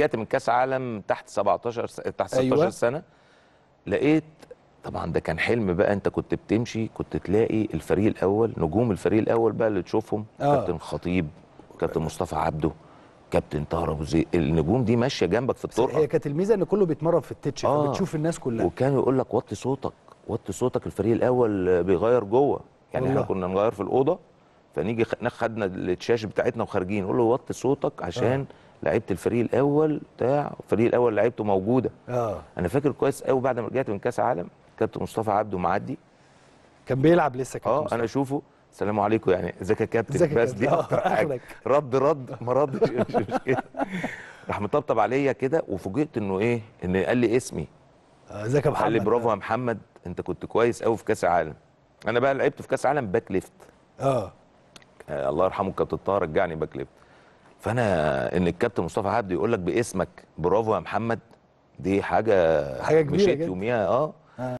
رجعت من كاس عالم تحت 17 س... تحت 16 أيوة. سنه لقيت طبعا ده كان حلم بقى انت كنت بتمشي كنت تلاقي الفريق الاول نجوم الفريق الاول بقى اللي تشوفهم آه. كابتن خطيب كابتن مصطفى عبده كابتن طاهر ابو زيد النجوم دي ماشيه جنبك في الطرقه هي كانت الميزه ان كله بيتمرن في التتش آه. بتشوف الناس كلها وكان يقول لك وطي صوتك وطي صوتك الفريق الاول بيغير جوه يعني احنا كنا نغير في الاوضه فنيجي خدنا الشاشه بتاعتنا وخارجين نقول له وطي صوتك عشان آه. لعيبه الفريق الاول بتاع الفريق الاول لعيبته موجوده اه انا فاكر كويس قوي بعد ما رجعت من كاس عالم كابتن مصطفى عبده معدي كان بيلعب لسه كابتن اه انا اشوفه السلام عليكم يعني ازيك يا كابتن بس دي آه، رد رد ما ردش راح مطبطب عليا كده وفوجئت انه ايه ان قال لي اسمي آه، ازيك يا محمد قال لي برافو يا محمد انت كنت كويس قوي في كاس العالم انا بقى لعبت في كاس العالم باك ليفت اه, آه، الله يرحمه كابتن طه رجعني باك ليفت فانا ان الكابتن مصطفى عبد يقول لك باسمك برافو يا محمد دي حاجه حاجه كبيره مشيت يوميها اه, آه.